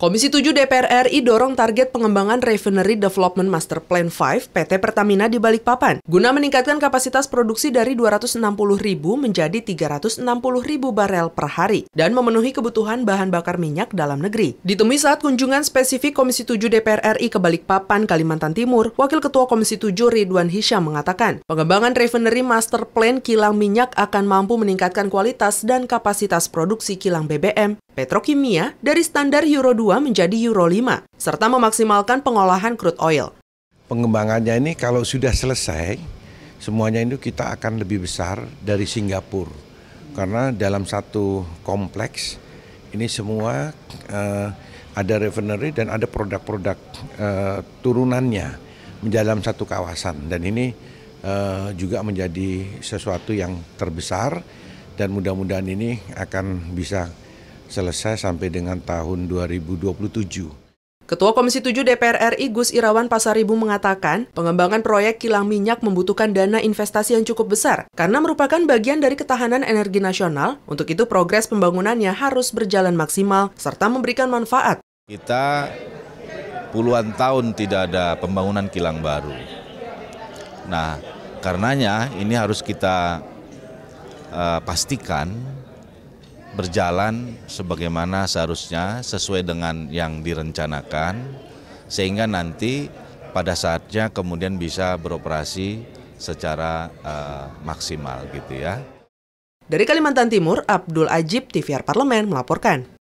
Komisi 7 DPR RI dorong target pengembangan Refinery Development Master Plan 5 PT Pertamina di Balikpapan guna meningkatkan kapasitas produksi dari 260 ribu menjadi 360 ribu barel per hari dan memenuhi kebutuhan bahan bakar minyak dalam negeri. Ditemui saat kunjungan spesifik Komisi 7 DPR RI ke Balikpapan, Kalimantan Timur, Wakil Ketua Komisi 7 Ridwan Hisham mengatakan, pengembangan Refinery Master Plan kilang minyak akan mampu meningkatkan kualitas dan kapasitas produksi kilang BBM petrokimia dari standar Euro 2 menjadi Euro 5, serta memaksimalkan pengolahan crude oil. Pengembangannya ini kalau sudah selesai, semuanya itu kita akan lebih besar dari Singapura. Karena dalam satu kompleks, ini semua uh, ada refinery dan ada produk-produk uh, turunannya dalam satu kawasan. Dan ini uh, juga menjadi sesuatu yang terbesar dan mudah-mudahan ini akan bisa selesai sampai dengan tahun 2027. Ketua Komisi 7 DPR RI Gus Irawan Pasaribu mengatakan, pengembangan proyek kilang minyak membutuhkan dana investasi yang cukup besar karena merupakan bagian dari ketahanan energi nasional. Untuk itu progres pembangunannya harus berjalan maksimal serta memberikan manfaat. Kita puluhan tahun tidak ada pembangunan kilang baru. Nah, karenanya ini harus kita uh, pastikan berjalan sebagaimana seharusnya sesuai dengan yang direncanakan sehingga nanti pada saatnya kemudian bisa beroperasi secara uh, maksimal gitu ya. Dari Kalimantan Timur, Abdul Ajib TVR Parlemen melaporkan.